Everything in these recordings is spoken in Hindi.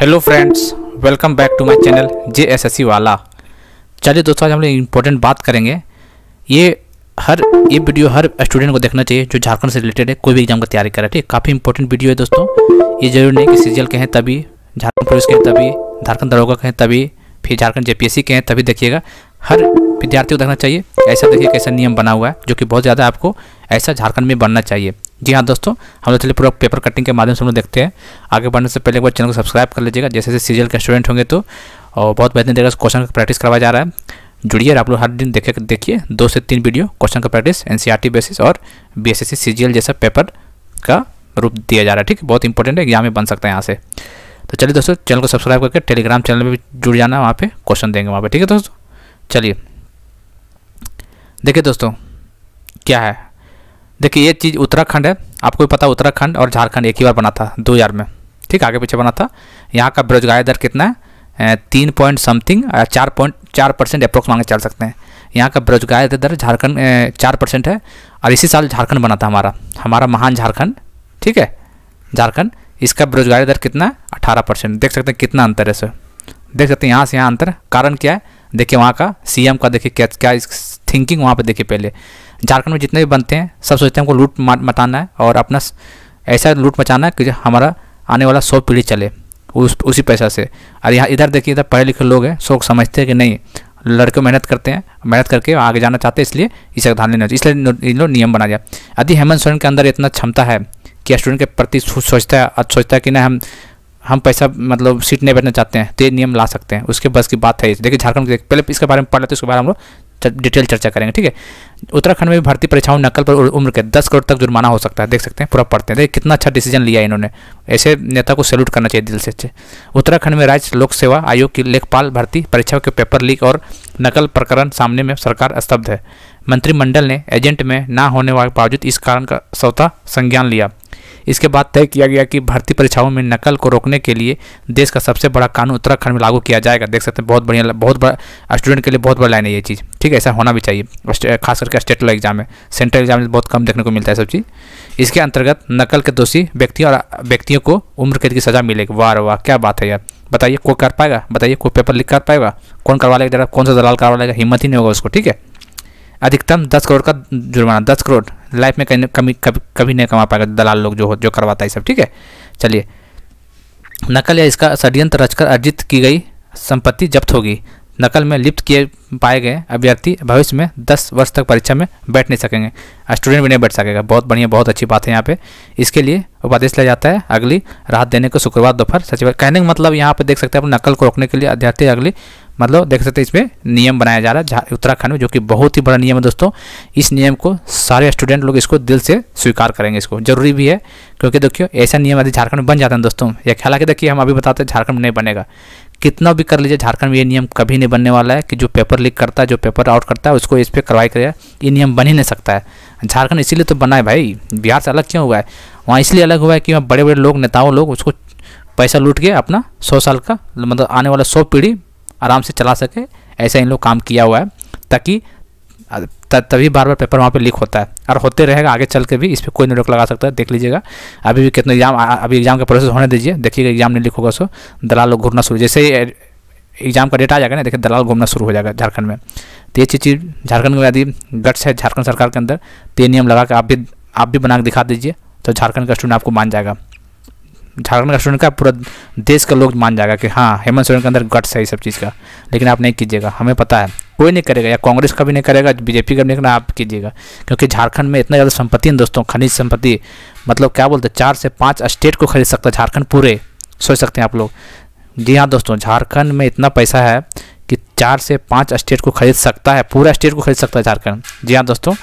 Hello friends welcome back to my channel J S S C वाला चलिए दोस्तों आज हम लोग इम्पोर्टेंट बात करेंगे ये हर ये वीडियो हर स्टूडेंट को देखना चाहिए जो झारखंड से रिलेटेड है कोई भी एग्जाम का तैयारी कर रहा है ठीक काफ़ी इंपॉर्टेंट वीडियो है दोस्तों ये जरूर नहीं कि सीजीएल के हैं तभी झारखंड पुलिस के हैं तभी झारखंड दरोगा के हैं तभी फिर झारखंड जे के हैं तभी देखिएगा हर विद्यार्थी को देखना चाहिए ऐसा देखिए कैसा नियम बना हुआ है जो कि बहुत ज़्यादा आपको ऐसा झारखंड में बनना चाहिए जी हाँ दोस्तों हम लोग चलिए पूरा पेपर कटिंग के माध्यम से हम लोग देखते हैं आगे बढ़ने से पहले एक बार चैनल को सब्सक्राइब कर लीजिएगा जैसे जैसे सीजल के स्टूडेंट होंगे तो और बहुत बेहतरीन तरीके से क्वेश्चन का प्रैक्टिस करवाया जा रहा है जुड़िए आप लोग हर दिन देखे देखिए दो से तीन वीडियो क्वेश्चन का प्रैक्टिस एन बेसिस और बी एस जैसा पेपर का रूप दिया जा रहा है ठीक बहुत इंपॉर्टेंट है एग्जाम में बन सकता है यहाँ से तो चलिए दोस्तों चैनल को सब्सक्राइब करके टेलीग्राम चैनल में भी जुड़ जाना वहाँ पे क्वेश्चन देंगे वहाँ पे ठीक है दोस्तों चलिए देखिए दोस्तों क्या है देखिए ये चीज़ उत्तराखंड है आपको भी पता उत्तराखंड और झारखंड एक ही बार बना था दो हज़ार में ठीक आगे पीछे बना था यहाँ का बेरोजगारी दर कितना है तीन पॉइंट समथिंग चार पॉइंट चार परसेंट अप्रोक्स मांगे चल सकते हैं यहाँ का बेरोजगारी दर झारखंड चार परसेंट है और इसी साल झारखंड बना था हमारा हमारा महान झारखंड ठीक है झारखंड इसका बेरोजगारी दर कितना है अठारह परसेंट देख सकते हैं कितना अंतर है सर देख सकते हैं यहाँ से यहाँ अंतर कारण क्या है देखिए वहाँ का सीएम का देखिए क्या क्या थिंकिंग वहाँ पे देखिए पहले झारखंड में जितने भी बनते हैं सब सोचते हैं हमको लूट मचाना है और अपना ऐसा लूट मचाना है कि हमारा आने वाला सौ पीढ़ी चले उस उसी पैसा से और यहाँ इधर देखिए इधर पढ़े लिखे लोग हैं सो समझते हैं कि नहीं लड़के मेहनत करते हैं मेहनत करके आगे जाना चाहते हैं इसलिए इसे ध्यान लेना चाहिए इसलिए इन लोग नियम बना जाए यदि हेमंत सोरेन के अंदर इतना क्षमता है कि स्टूडेंट के प्रति सोचता है सोचता है कि ना हम हम पैसा मतलब सीट नहीं बैठना चाहते हैं तो ये नियम ला सकते हैं उसके बस की बात है देखिए झारखंड के पहले इसके बारे में पढ़ लेते हैं उसके बारे में हम लोग डिटेल चर्चा करेंगे ठीक है उत्तराखंड में भर्ती परीक्षाओं नकल पर उम्र के दस करोड़ तक जुर्माना हो सकता है देख सकते हैं पूरा पढ़ते हैं देखिए कितना अच्छा डिसीजन लिया इन्होंने ऐसे नेता को सैल्यूट करना चाहिए दिल से अच्छे उत्तराखंड में राज्य लोक सेवा आयोग की लेखपाल भर्ती परीक्षा के पेपर लीक और नकल प्रकरण सामने में सरकार स्तब्ध है मंत्रिमंडल ने एजेंट में ना होने के बावजूद इस कारण का स्वतः संज्ञान लिया इसके बाद तय किया गया कि भर्ती परीक्षाओं में नकल को रोकने के लिए देश का सबसे बड़ा कानून उत्तराखंड में लागू किया जाएगा देख सकते हैं बहुत बढ़िया बहुत बड़ा स्टूडेंट के लिए बहुत बड़ा लाइन है ये चीज़ ठीक है ऐसा होना भी चाहिए खास करके स्टेट लो एग्जाम में सेंट्रल एग्जाम में बहुत कम देखने को मिलता है सब चीज़ इसके अंतर्गत नकल के दोषी व्यक्ति और व्यक्तियों को उम्र कैद की सजा मिलेगी वाह वाह क्या बात है यार बताइए कोई कर पाएगा बताइए कोई पेपर लिख कर पाएगा कौन करवा लेगा जरा कौन सा दलाल करवा लेगा हिम्मत ही नहीं होगा उसको ठीक है अधिकतम दस करोड़ का जुर्माना दस करोड़ लाइफ में कहीं कभी कभी नहीं कमा पाएगा दलाल लोग जो हो जो करवाता है सब ठीक है चलिए नकल या इसका षड्यंत्र रचकर अर्जित की गई संपत्ति जब्त होगी नकल में लिप्त किए पाए गए अभ्यर्थी भविष्य में 10 वर्ष तक परीक्षा में बैठ नहीं सकेंगे स्टूडेंट भी नहीं बैठ सकेगा बहुत बढ़िया बहुत अच्छी बात है यहाँ पे इसके लिए उपादेश लिया जाता है अगली राहत देने को शुक्रवार दोपहर सचिव कहने का मतलब यहाँ पे देख सकते हैं नकल को रोकने के लिए अभ्यर्थी अगली मतलब देख सकते हैं इसमें नियम बनाया जा रहा है उत्तराखंड में जो कि बहुत ही बड़ा नियम है दोस्तों इस नियम को सारे स्टूडेंट लोग इसको दिल से स्वीकार करेंगे इसको जरूरी भी है क्योंकि देखियो ऐसा नियम अभी झारखंड में बन जाता है दोस्तों या हालांकि देखिए हम अभी बताते हैं झारखंड में नहीं बनेगा कितना भी कर लीजिए झारखंड में ये नियम कभी नहीं बनने वाला है कि जो पेपर लीक करता है जो पेपर आउट करता है उसको इस पर कार्रवाई करे ये नियम बन ही नहीं सकता है झारखंड इसीलिए तो बना है भाई बिहार से अलग क्यों हुआ है वहाँ इसलिए अलग हुआ है कि वहाँ बड़े बड़े लोग नेताओं लोग उसको पैसा लूट के अपना सौ साल का मतलब आने वाला सौ पीढ़ी आराम से चला सके ऐसा इन लोग काम किया हुआ है ताकि तभी बार बार पेपर वहाँ पे लीक होता है और होते रहेगा आगे चल के भी इस पर कोई नहीं रोक लगा सकता है देख लीजिएगा अभी भी कितने एग्जाम अभी एग्जाम का प्रोसेस होने दीजिए देखिएगा एग्जाम नहीं लीक होगा सो दलाल लोग घूमना शुरू जैसे ही एग्जाम का डेट आ जाएगा ना देखिए दलाल घूमना शुरू हो जाएगा झारखंड में तो ये चीज़ झारखंड में यदि गट्स है झारखंड सरकार के अंदर तो ये नियम लगा के आप भी आप भी बना के दिखा दीजिए तो झारखंड का स्टूडेंट आपको मान जाएगा झारखंड का स्टूडेंट का पूरा देश का लोग मान जाएगा कि हाँ हेमंत सोरेन के अंदर गट्स है इस सब चीज़ का लेकिन आप नहीं कीजिएगा हमें पता है कोई नहीं करेगा या कांग्रेस का भी नहीं करेगा बीजेपी का भी नहीं करना आप कीजिएगा क्योंकि झारखंड में इतना ज़्यादा संपत्ति है दोस्तों खनिज संपत्ति मतलब क्या बोलते हैं चार से पाँच स्टेट को खरीद सकता है झारखंड पूरे सोच सकते हैं आप लोग जी हाँ दोस्तों झारखंड में इतना पैसा है कि चार से पाँच स्टेट को खरीद सकता है पूरा स्टेट को खरीद सकता है झारखंड जी हाँ दोस्तों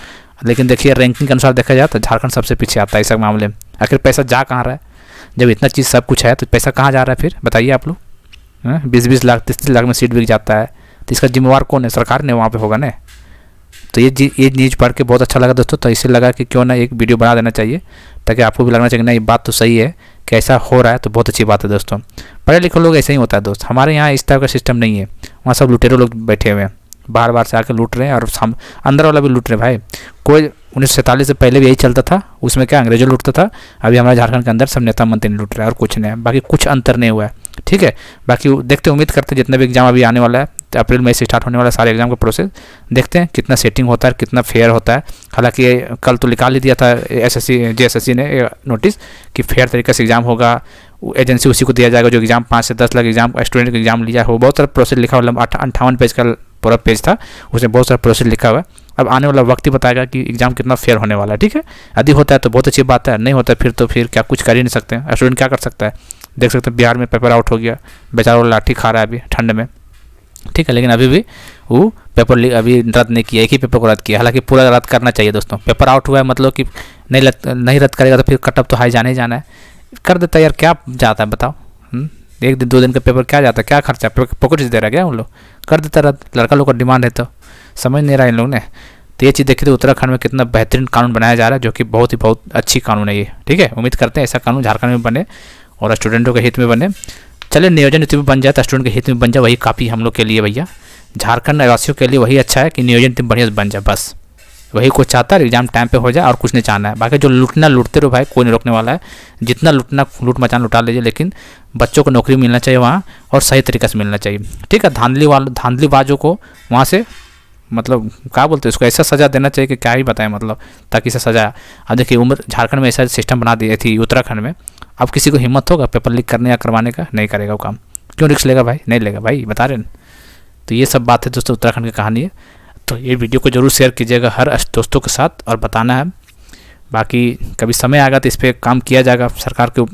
लेकिन देखिए रैंकिंग के अनुसार देखा जाए तो झारखंड सबसे पीछे आता है इस मामले में आखिर पैसा जा कहाँ रहा है जब इतना चीज़ सब कुछ है तो पैसा कहाँ जा रहा है फिर बताइए आप लोग हाँ? बीस बीस लाख तीस तीस लाख में सीट बिक जाता है तो इसका जिम्मेवार कौन है सरकार ने वहाँ पर होगा ना तो ये ये न्यूज़ पढ़ के बहुत अच्छा लगा दोस्तों तो इसे लगा कि क्यों ना एक वीडियो बना देना चाहिए ताकि आपको भी लगना चाहिए ये बात तो सही है कि ऐसा हो रहा है तो बहुत अच्छी बात है दोस्तों पढ़े लिखे लोग ऐसे ही होता है दोस्त हमारे यहाँ इस टाइप का सिस्टम नहीं है वहाँ सब लुटेरों लोग बैठे हुए हैं बार बार से आके लूट रहे हैं और अंदर वाला भी लूट रहे हैं भाई कोई उन्नीस से पहले भी यही चलता था उसमें क्या अंग्रेजों लूटता था अभी हमारे झारखंड के अंदर सब नेता मंत्री नहीं लूट रहे और कुछ नहीं बाकी कुछ अंतर नहीं हुआ है ठीक है बाकी देखते उम्मीद करते जितना भी एग्जाम अभी आने वाला है तो अप्रैल मई से स्टार्ट होने वाला सारे एग्जाम का प्रोसेस देखते हैं कितना सेटिंग होता है कितना फेयर होता है हालांकि कल तो निकाल ही दिया था एसएससी जेएसएससी ने नोटिस कि फेयर तरीके से एग्जाम होगा एजेंसी उसी को दिया जाएगा जो एग्जाम पाँच से दस लाख एग्जाम स्टूडेंट का एग्जाम लिया हो बहुत सारा प्रोसेस लिखा हुआ मतलब अंठावन पेज का पूरा पेज था उसमें बहुत सारा प्रोसेस लिखा हुआ है अब आने वाला वक्त ही बताएगा कि एग्जाम कितना फेयर होने वाला है ठीक है यदि होता है तो बहुत अच्छी बात है नहीं होता है, फिर तो फिर क्या कुछ कर ही नहीं सकते हैं स्टूडेंट क्या कर सकता है देख सकते हैं बिहार में पेपर आउट हो गया बेचारा वो लाठी खा रहा है अभी ठंड में ठीक है लेकिन अभी भी वो पेपर अभी रद्द नहीं किया एक ही पेपर को रद्द किया हालांकि पूरा रद्द करना चाहिए दोस्तों पेपर आउट हुआ है मतलब कि नहीं नहीं रद्द करेगा तो फिर कटअप तो हाई जाने ही जाना है कर देता है यार क्या जाता है बताओ हम्म? एक दिन दो दिन का पेपर क्या जाता क्या खर्चा पॉकेट से दे रहा क्या उन लोग कर देता रहा लड़का लोग का डिमांड है तो समझ नहीं रहा इन लोग ने तो ये चीज़ देखिए तो उत्तराखंड में कितना बेहतरीन कानून बनाया जा रहा है जो कि बहुत ही बहुत अच्छी कानून है ये ठीक है उम्मीद करते हैं ऐसा कानून झारखंड में बने और स्टूडेंटों के हित में बने चले नियोजन नीति में बन जाए तो स्टूडेंट के हित में बन जाए वही काफ़ी हम लोग के लिए भैया झारखंड निवासियों के लिए वही अच्छा है कि नियोजन नीति बढ़िया बन जाए बस वही कुछ चाहता है एग्जाम टाइम पे हो जाए और कुछ नहीं चाहना है बाकी जो लूटना लूटते रहो भाई कोई नहीं रोकने वाला है जितना लूटना लूट मचान लुटा लीजिए लेकिन बच्चों को नौकरी मिलना चाहिए वहाँ और सही तरीके से मिलना चाहिए ठीक है धांधली धांधली बाजों को वहाँ से मतलब क्या बोलते हैं उसको ऐसा सज़ा देना चाहिए कि क्या ही बताएं मतलब ताकि इसे सज़ा अब देखिए उम्र झारखंड में ऐसा सिस्टम बना दिया थी उत्तराखंड में अब किसी को हिम्मत होगा पेपर लीक करने या करवाने का नहीं करेगा वो काम क्यों रिक्स लेगा भाई नहीं लेगा भाई बता रहे तो ये सब बात है दोस्तों उत्तराखंड की कहानी है तो ये वीडियो को ज़रूर शेयर कीजिएगा हर दोस्तों के साथ और बताना है बाकी कभी समय आएगा तो इस पर काम किया जाएगा सरकार को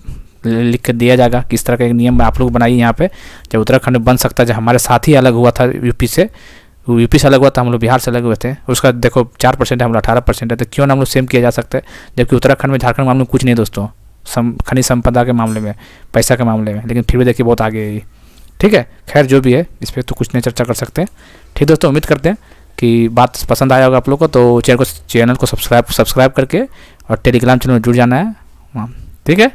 लिख कर दिया जाएगा किस तरह का एक नियम आप लोग बनाइए यहाँ पे जब उत्तराखंड में बन सकता है जब हमारे साथ ही अलग हुआ था यूपी से यूपी से अलग हुआ था हम लोग बिहार से अलग हुए थे उसका देखो चार परसेंट है हम लोग अठारह परसेंट है तो क्यों ना हम लोग सेम किया जा सकता है जबकि उत्तराखंड में झारखंड मामले में कुछ नहीं दोस्तों सम खनिज संपदा के मामले में पैसा के मामले में लेकिन फिर भी देखिए बहुत आगे ठीक है खैर जो भी है इस पर तो कुछ नहीं चर्चा कर सकते हैं ठीक दोस्तों उम्मीद करते हैं कि बात पसंद आया होगा आप लोग को तो चैनल को चैनल को सब्सक्राइब सब्सक्राइब करके और टेलीग्राम चैनल में जुड़ जाना है हाँ, ठीक है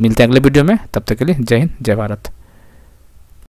मिलते हैं अगले वीडियो में तब तक के लिए जय हिंद जय भारत